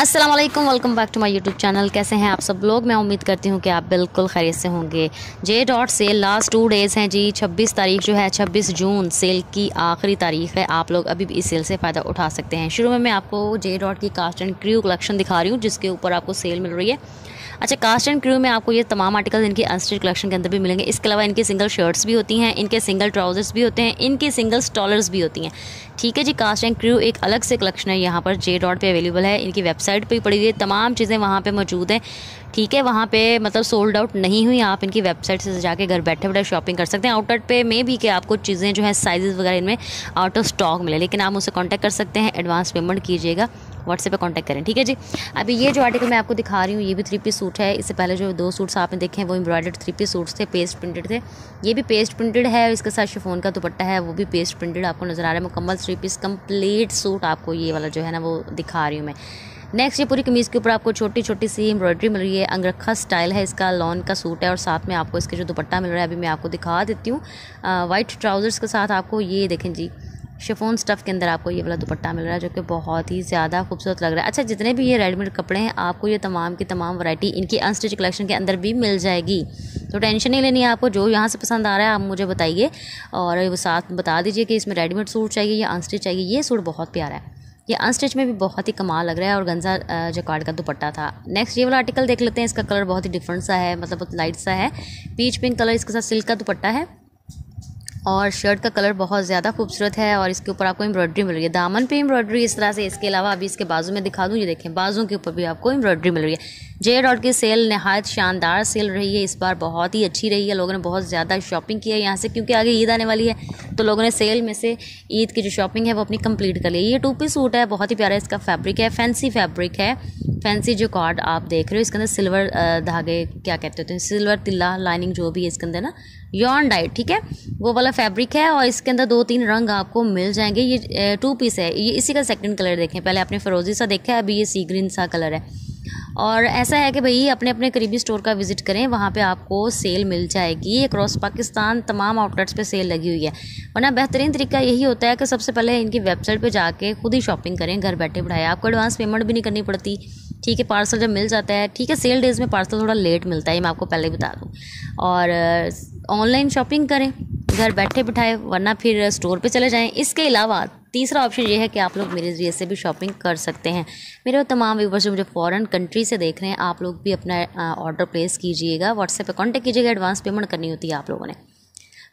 अस्सलाम वालेकुम welcome back to my YouTube channel कैसे हैं आप सब लोग मैं उम्मीद करती हूं कि आप बिल्कुल खैरियत से होंगे J dot sale last two days हैं जी 26 तारीख जो है 26 जून सेल की आखिरी तारीख है आप लोग अभी भी इस सेल से फ़ायदा उठा सकते हैं शुरू में मैं आपको जे डॉट की कास्ट एंड क्रू कलेक्शन दिखा रही हूँ जिसके ऊपर आपको सेल मिल रही है अच्छा कास्ट एंड क्रू में आपको ये तमाम आर्टिकल इनके अनस्टिच कलेक्शन के अंदर भी मिलेंगे इसके अलावा इनके सिंगल शर्ट्स भी होती हैं इनके सिंगल ट्राउजर्स भी होते हैं इनकी सिंगल स्टॉलर्स भी होती हैं ठीक है जी कास्ट एंड क्रू एक अलग से कलेक्शन है यहाँ पर जे डॉट पर अवेलेबल है इनकी वेबसाइट पर पड़ी हुई है तमाम चीज़ें वहाँ पर मौजूद हैं ठीक है वहाँ पे मतलब सोल्ड आउट नहीं हुई आप इनकी वेबसाइट से जाके घर बैठे बैठे शॉपिंग कर सकते हैं आउटलेट पे मे भी कि आपको चीज़ें जो है साइज़ वगैरह इनमें आउट ऑफ स्टॉक मिले लेकिन आप उसे कॉन्टैक्ट कर सकते हैं एडवांस पेमेंट कीजिएगा व्हाट्सएप पर कॉन्टैक्ट करें ठीक है जी अभी ये जो आर्टिकल मैं आपको दिखा रही हूँ ये भी थ्री पीस सूट है इससे पहले जो दो सूट्स आपने देखे हैं वो एम्ब्रॉयडर्ड थ्री पीस सूट्स थे पेस्ट प्रिंटेड थे ये भी पेस्ट प्रिंटेड है इसके साथ शिफोन का दुपट्टा है वो भी पेस्ट प्रिंटेड आपको नज़र आ रहा है मुकम्मल थ्री पीस कम्प्लीट सूट आपको ये वाला जो है ना वो दिखा रही हूँ मैं नेक्स्ट ये पूरी कमीज़ के ऊपर आपको छोटी छोटी सी एम्ब्रॉयडरी मिल रही है अंगरखा स्टाइल है इसका लॉन का सूट है और साथ में आपको इसके जो दुपट्टा मिल रहा है अभी मैं आपको दिखा देती हूँ वाइट ट्राउज़र्स के साथ आपको ये देखें जी शिफोन स्टफ़ के अंदर आपको ये वाला दुपट्टा मिल रहा है जो कि बहुत ही ज़्यादा खूबसूरत लग रहा है अच्छा जितने भी ये रेडीमेड कपड़े हैं आपको ये तमाम की तमाम वैरायटी इनकी अनस्टिच कलेक्शन के अंदर भी मिल जाएगी तो टेंशन नहीं लेनी है आपको जो यहाँ से पसंद आ रहा है आप मुझे बताइए और वो साथ बता दीजिए कि इसमें रेडीमेड सूट चाहिए या अनस्टिच चाहिए ये सूट बहुत प्यारा है ये अनस्टिच में भी बहुत ही कमाल लग रहा है और गंजा जकार्ड का दुपट्टा था नेक्स्ट ये वाला आर्टिकल देख लेते हैं इसका कलर बहुत ही डिफरेंट सा है मतलब बहुत लाइट सा है पीच पिंक कलर इसके साथ सिल्क का दुपट्टा है और शर्ट का कलर बहुत ज़्यादा खूबसूरत है और इसके ऊपर आपको एम्ब्रॉयडरी मिल रही है दामन पे एम्ब्रॉयडरी इस तरह से इसके अलावा अभी इसके बाजू में दिखा दूँ ये देखें बाजू के ऊपर भी आपको एम्ब्रॉयडरी मिल रही है जे डॉट की सेल नहायत शानदार सेल रही है इस बार बहुत ही अच्छी रही है लोगों ने बहुत ज़्यादा शॉपिंग की है यहाँ से क्योंकि आगे ईद आने वाली है तो लोगों ने सेल में से ईद की जो शॉपिंग है वो अपनी कंप्लीट कर ली ये टू पीस सूट है बहुत ही प्यारा इसका फैब्रिक है फैंसी फैब्रिक है फैंसी जो कार्ड आप देख रहे हो इसके अंदर सिल्वर धागे क्या कहते होते हैं सिल्वर तिल्ला लाइनिंग जो भी है इसके अंदर ना यॉन डाइट ठीक है वो वाला फैब्रिक है और इसके अंदर दो तीन रंग आपको मिल जाएंगे ये टू पीस है ये इसी का सेकंड कलर देखें पहले आपने फरोजी सा देखा है अभी ये सी ग्रीन सा कलर है और ऐसा है कि भाई अपने अपने करीबी स्टोर का विज़िट करें वहाँ पे आपको सेल मिल जाएगी अक्रॉस पाकिस्तान तमाम आउटलेट्स पे सेल लगी हुई है वरना बेहतरीन तरीका यही होता है कि सबसे पहले इनकी वेबसाइट पे जाके खुद ही शॉपिंग करें घर बैठे बढ़ाए आपको एडवांस पेमेंट भी नहीं करनी पड़ती ठीक है पार्सल जब मिल जाता है ठीक है सेल डेज़ में पार्सल थोड़ा लेट मिलता है मैं आपको पहले बता दूँ और ऑनलाइन शॉपिंग करें घर बैठे बिठाए वरना फिर स्टोर पर चले जाएँ इसके अलावा तीसरा ऑप्शन ये है कि आप लोग मेरे जरिए से भी शॉपिंग कर सकते हैं मेरे तमाम व्यूवर्स जो मुझे फॉरेन कंट्री से देख रहे हैं आप लोग भी अपना ऑर्डर प्लेस कीजिएगा व्हाट्सएप पर कॉन्टैक्ट कीजिएगा एडवांस पेमेंट करनी होती है आप लोगों ने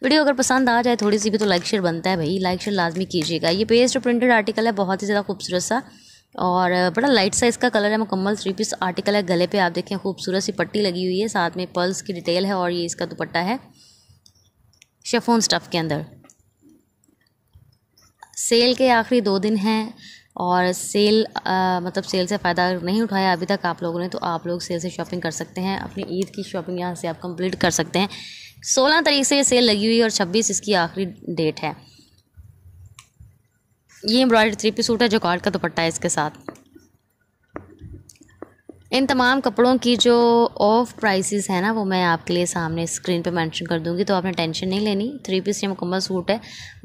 वीडियो अगर पसंद आ जाए थोड़ी सी भी तो लाइक शेयर बनता है भाई लाइक शेयर लाजमी कीजिएगा ये पेस्ट प्रिंटेड आर्टिकल है बहुत ही ज़्यादा खूबसूरत सा और बड़ा लाइट साइज़ का कलर है मुकम्मल थ्री पीस आर्टिकल है गले पे आप देखें खूबसूरत सी पट्टी लगी हुई है साथ में पर्ल्स की डिटेल है और ये इसका दुपट्टा है शेफोन स्टफ़ के अंदर सेल के आखिरी दो दिन हैं और सेल आ, मतलब सेल से फ़ायदा नहीं उठाया अभी तक आप लोगों ने तो आप लोग सेल से शॉपिंग कर सकते हैं अपनी ईद की शॉपिंग यहाँ से आप कंप्लीट कर सकते हैं सोलह तारीख से सेल लगी हुई है और छब्बीस इसकी आखिरी डेट है ये एम्ब्रॉयडरी थ्री पी सूट है जो कार्ड का दुपट्टा है इसके साथ इन तमाम कपड़ों की जो ऑफ प्राइसेस है ना वो मैं आपके लिए सामने स्क्रीन पे मेंशन कर दूंगी तो आपने टेंशन नहीं लेनी थ्री पीस ये मुकम्मल सूट है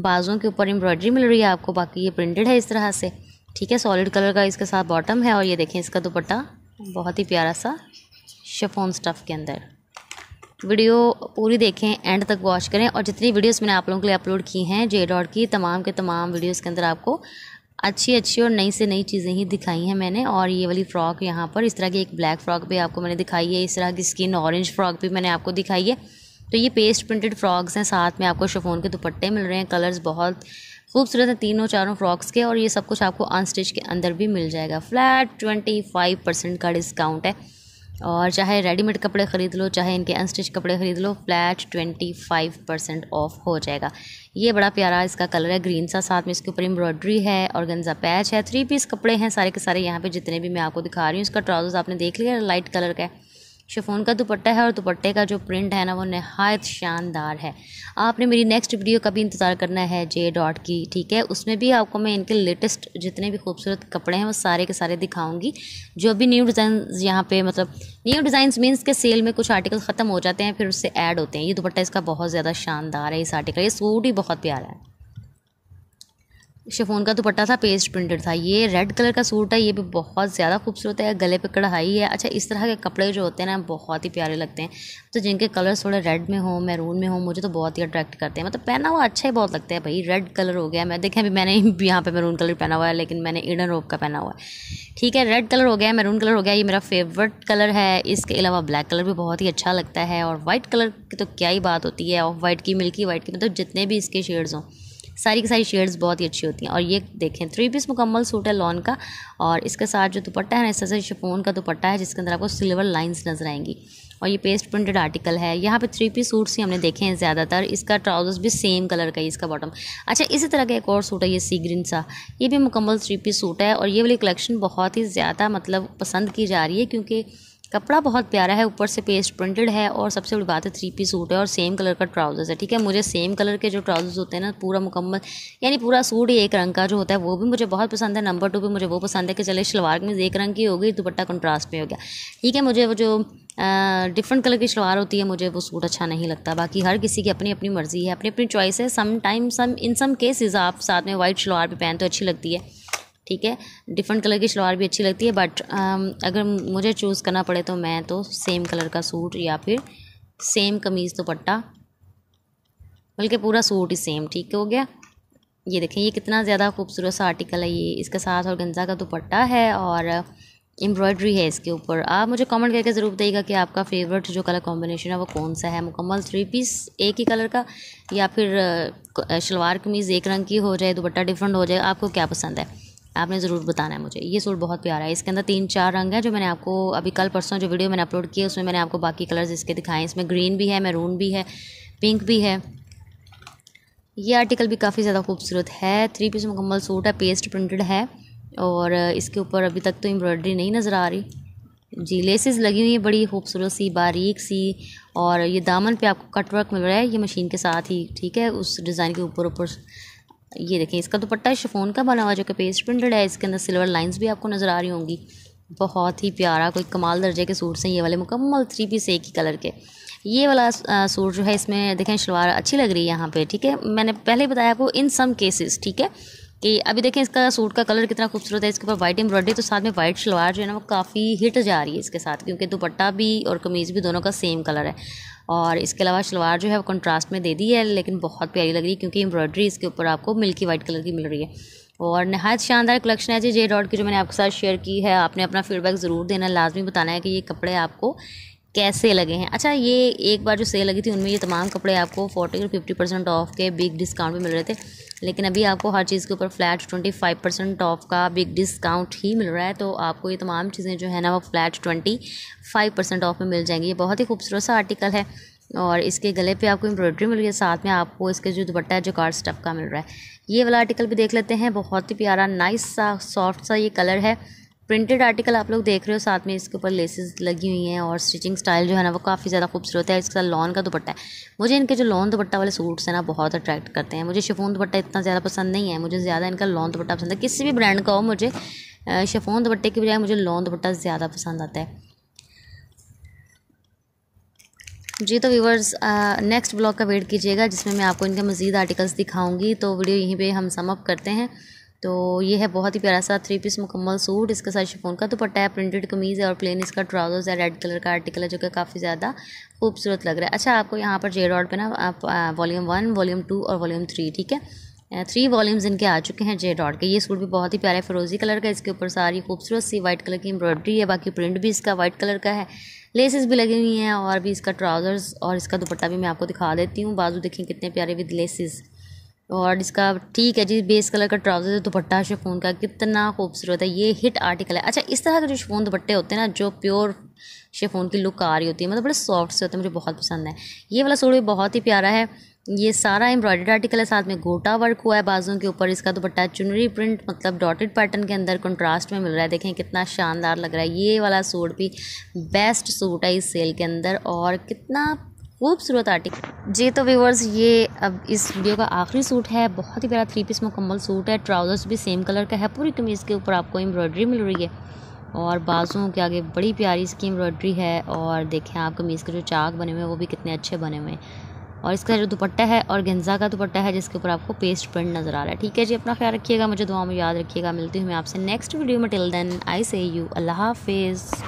बाजों के ऊपर एम्ब्रॉयडरी मिल रही है आपको बाकी ये प्रिंटेड है इस तरह से ठीक है सॉलिड कलर का इसके साथ बॉटम है और ये देखें इसका दुपट्टा बहुत ही प्यारा सा शफोन स्टफ़ के अंदर वीडियो पूरी देखें एंड तक वॉच करें और जितनी वीडियोस मैंने आप लोगों के लिए अपलोड की हैं जे डॉट की तमाम के तमाम वीडियोस के अंदर आपको अच्छी अच्छी और नई से नई चीज़ें ही दिखाई हैं मैंने और ये वाली फ़्रॉक यहाँ पर इस तरह की एक ब्लैक फ़्रॉक भी आपको मैंने दिखाई है इस तरह की स्किन ऑरेंज फ़्रॉक भी मैंने आपको दिखाई है तो ये पेस्ट प्रिंटेड फ्रॉक्स हैं साथ में आपको शफोन के दुपट्टे मिल रहे हैं कलर्स बहुत खूबसूरत हैं तीनों चारों फ्रॉक्स के और ये सब कुछ आपको अनस्टिच के अंदर भी मिल जाएगा फ्लैट ट्वेंटी फाइव परसेंट का डिस्काउंट है और चाहे रेडीमेड कपड़े ख़रीद लो चाहे इनके अनस्टिच कपड़े ख़रीद लो flat twenty five percent off हो जाएगा ये बड़ा प्यारा इसका कलर है ग्रीन सा साथ में इसके ऊपर एम्ब्रॉयडरी है और गंजा पैच है थ्री पीस कपड़े हैं सारे के सारे यहाँ पे जितने भी मैं आपको दिखा रही हूँ इसका ट्राउज़र्स आपने देख लिया लाइट कलर का है शिफोन का दुपट्टा है और दुपट्टे का जो प्रिंट है ना वो नहायत शानदार है आपने मेरी नेक्स्ट वीडियो का भी इंतज़ार करना है जे डॉट की ठीक है उसमें भी आपको मैं इनके लेटेस्ट जितने भी खूबसूरत कपड़े हैं वो सारे के सारे दिखाऊंगी जो भी न्यू डिज़ाइन यहाँ पे मतलब न्यू डिज़ाइन मीन्स के सेल में कुछ आर्टिकल ख़त्म हो जाते हैं फिर उससे ऐड होते हैं ये दुपट्टा इसका बहुत ज़्यादा शानदार है इस आर्टिकल ये सूट ही बहुत प्यारा है शिफोन का दुपट्टा था पेस्ट प्रिंटेड था ये रेड कलर का सूट है ये भी बहुत ज़्यादा खूबसूरत है गले पे कढ़ाई है अच्छा इस तरह के कपड़े जो होते हैं ना बहुत ही प्यारे लगते हैं तो जिनके कलर्स थोड़े रेड में हो मैरून में हो मुझे तो बहुत ही अट्रैक्ट करते हैं मतलब पहना हुआ अच्छा ही बहुत लगता है भाई रेड कलर हो गया मैं देखें अभी मैंने यहाँ पर मैरून कलर पहना हुआ है लेकिन मैंने इडन रोप का पहना हुआ है ठीक है रेड कलर हो गया मैरून कलर हो गया ये मेरा फेवरेट कलर है इसके अलावा ब्लैक कलर भी बहुत ही अच्छा लगता है और वाइट कलर की तो क्या ही बात होती है ऑफ वाइट की मिल्की वाइट की मतलब जितने भी इसके शेड्स हों सारी की सारी शेड्स बहुत ही अच्छी होती हैं और ये देखें थ्री पीस मुकम्मल सूट है लॉन का और इसके साथ जो दुपट्टा है ना इससे शिफोन का दुपट्टा है जिसके अंदर आपको सिल्वर लाइंस नज़र आएंगी और ये पेस्ट प्रिंटेड आर्टिकल है यहाँ पे थ्री पीस सूट्स ही हमने देखे हैं ज़्यादातर इसका ट्राउजर्स भी सेम कलर का ही इसका बॉटम अच्छा इसी तरह का एक और सूट है ये सी ग्रीन सा ये भी मुकम्मल थ्री पीस सूट है और ये वाली कलेक्शन बहुत ही ज़्यादा मतलब पसंद की जा रही है क्योंकि कपड़ा बहुत प्यारा है ऊपर से पेस्ट प्रिंटेड है और सबसे बड़ी बात है थ्री पीस सूट है और सेम कलर का ट्राउज़र्स है ठीक है मुझे सेम कलर के जो ट्राउज़र्स होते हैं ना पूरा मुकम्मल यानी पूरा सूट ही एक रंग का जो होता है वो भी मुझे बहुत पसंद है नंबर टू भी मुझे वो पसंद है कि चले शलवार में एक रंग की हो गई दुपट्टा कंट्रास्ट में हो गया ठीक है मुझे वो जो डिफरेंट कलर की शलवार होती है मुझे वो सूट अच्छा नहीं लगता बाकी हर किसी की अपनी अपनी मर्ज़ी है अपनी अपनी चॉइस है सम टाइम सम इन सम केसेस आप साथ में वाइट शलवार भी पहन तो अच्छी लगती है ठीक है डिफरेंट कलर की शलवार भी अच्छी लगती है बट um, अगर मुझे चूज़ करना पड़े तो मैं तो सेम कलर का सूट या फिर सेम कमीज़ दुपट्टा तो बल्कि पूरा सूट ही सेम ठीक हो गया ये देखें ये कितना ज़्यादा खूबसूरत सा आर्टिकल है ये इसके साथ और गंजा का दुपट्टा है और एम्ब्रॉयडरी है इसके ऊपर आप मुझे कमेंट करके ज़रूर बताइएगा कि आपका फेवरेट जो कलर कॉम्बिनेशन है वो कौन सा है मुकम्मल थ्री पीस एक ही कलर का या फिर uh, शलवार कमीज़ एक रंग की हो जाए दुपट्टा डिफरेंट हो जाए आपको क्या पसंद है आपने ज़रूर बताना है मुझे ये सूट बहुत प्यारा है इसके अंदर तीन चार रंग है जो मैंने आपको अभी कल परसों जो वीडियो मैंने अपलोड किया उसमें मैंने आपको बाकी कलर्स इसके दिखाए इसमें ग्रीन भी है मैरून भी है पिंक भी है ये आर्टिकल भी काफ़ी ज़्यादा खूबसूरत है थ्री पीस मुकम्मल सूट है पेस्ट प्रिंटेड है और इसके ऊपर अभी तक तो एम्ब्रॉयडरी नहीं नज़र आ रही जी लेसेस लगी हुई है बड़ी खूबसूरत सी बारीक सी और ये दामन पे आपको कटवर्क मिल रहा है ये मशीन के साथ ही ठीक है उस डिज़ाइन के ऊपर ऊपर ये देखें इसका दुपट्टा शिफोन का बना हुआ जो कि पेस्ट प्रिंटेड है इसके अंदर सिल्वर लाइंस भी आपको नज़र आ रही होंगी बहुत ही प्यारा कोई कमाल दर्जे के सूट हैं ये वाले मुकम्मल थ्री पीस एक ही कलर के ये वाला सूट जो है इसमें देखें शलवार अच्छी लग रही है यहाँ पर ठीक है मैंने पहले ही बताया आपको इन सम केसेस ठीक है कि अभी देखें इसका सूट का कलर कितना खूबसूरत है इसके ऊपर वाइट एम्ब्रॉयडरी तो साथ में वाइट शलवार जो है ना वो काफ़ी हिट जा रही है इसके साथ क्योंकि दुपट्टा भी और कमीज़ भी दोनों का सेम कलर है और इसके अलावा शलवार जो है वो कंट्रास्ट में दे दी है लेकिन बहुत प्यारी लग रही है क्योंकि एम्ब्रॉयडरी इसके ऊपर आपको मिल्की वाइट कलर की मिल रही है और नहायत शानदार कलेक्शन है जी जे डॉट की जो मैंने आपके साथ शेयर की है आपने अपना फीडबैक ज़रूर देना लाजमी बताना है कि ये कपड़े आपको कैसे लगे हैं अच्छा ये एक बार जो सेल लगी थी उनमें ये तमाम कपड़े आपको फोर्टी और फिफ्टी परसेंट ऑफ के बिग डिस्काउंट भी मिल रहे थे लेकिन अभी आपको हर चीज़ के ऊपर flat twenty five percent off का बिग डिस्काउंट ही मिल रहा है तो आपको ये तमाम चीज़ें जो है ना वो flat twenty five percent off में मिल जाएंगी ये बहुत ही खूबसूरत सा आर्टिकल है और इसके गले पे आपको एम्ब्रॉयडरी मिल रही है साथ में आपको इसके जो दुपट्टा है जो कार्ड स्टफ का मिल रहा है ये वाला आर्टिकल भी देख लेते हैं बहुत ही प्यारा नाइस सा सॉफ्ट सा ये कलर है प्रिंटेड आर्टिकल आप लोग देख रहे हो साथ में इसके ऊपर लेसेस लगी हुई हैं और स्टिचिंग स्टाइल जो है ना वो काफ़ी ज़्यादा खूबसूरत है इसके साथ लॉन का दुपट्टा है मुझे इनके जो लॉन दुपट्टा वाले सूट्स हैं ना बहुत अट्रैक्ट करते हैं मुझे शिफोन दुपट्टा इतना ज़्यादा पसंद नहीं है मुझे ज़्यादा इनका लॉन दुपट्टा पसंद है किसी भी ब्रांड का हो मुझे शिफोन दुपट्टे के बजाय मुझे लॉन दुपट्टा ज़्यादा पसंद आता है जी तो व्यूवर्स नेक्स्ट ब्लॉग का वेट कीजिएगा जिसमें मैं आपको इनके मज़ीद आर्टिकल्स दिखाऊंगी तो वीडियो यहीं पे हम समअप करते हैं तो ये है बहुत ही प्यारा सा थ्री पीस मुकम्मल सूट इसके साथ शिफोन का दुपट्टा तो है प्रिंटेड कमीज़ है और प्लेन इसका ट्राउजर्स है रेड कलर का आर्टिकल है जो कि काफ़ी ज़्यादा खूबसूरत लग रहा है अच्छा आपको यहाँ पर जे रॉड पर ना आप वॉल्यूम वन वॉल्यूम टू और वॉल्यूम थ्री ठीक है थ्री वॉल्यूम्स इनके आ चुके हैं जे डॉट के ये सूट भी बहुत ही प्यारा है फिरोजी कलर का इसके ऊपर सारी खूबसूरत सी वाइट कलर की एम्ब्रॉयडरी है बाकी प्रिंट भी इसका वाइट कलर का है लेसेस भी लगी हुई हैं और भी इसका ट्राउज़र्स और इसका दुपट्टा भी मैं आपको दिखा देती हूँ बाजू देखें कितने प्यारे विद लेसेस और इसका ठीक है जी बेस कलर का ट्राउज़र दुपट्टा शिफोन का कितना खूबसूरत है ये हिट आर्टिकल है अच्छा इस तरह के जो शिफोन दुपट्टे होते हैं ना जो प्योर शेफोन की लुक आ रही होती है मतलब बड़े सॉफ्ट से होते हैं मुझे बहुत पसंद है ये वाला सूट भी बहुत ही प्यारा है ये सारा एम्ब्रॉयडर्ड आर्टिकल है साथ में गोटा वर्क हुआ है बाजुओं के ऊपर इसका दुपट्टा तो चुनरी प्रिंट मतलब डॉटेड पैटर्न के अंदर कंट्रास्ट में मिल रहा है देखें कितना शानदार लग रहा है ये वाला सूट भी बेस्ट सूट है इस सेल के अंदर और कितना खूबसूरत आर्टिकल जी तो व्यूवर्स ये अब इस वीडियो का आखिरी सूट है बहुत ही प्यारा थ्री पीस मुकम्मल सूट है ट्राउज़र्स भी सेम कलर का है पूरी कमीज़ के ऊपर आपको एम्ब्रॉयडरी मिल रही है और बाजुओं के आगे बड़ी प्यारी इसकी एम्ब्रॉयडरी है और देखें आप कमीज़ के जो चाक बने हुए हैं वो भी कितने अच्छे बने हुए हैं और इसका जो दुपट्टा है और गेंजा का दुपट्टा है जिसके ऊपर आपको पेस्ट प्रिंट नज़र आ रहा है ठीक है जी अपना ख्याल रखिएगा मुझे दुआ में याद रखिएगा मिलती हूँ मैं आपसे नेक्स्ट वीडियो में till then I say you अल्लाह हाफिज़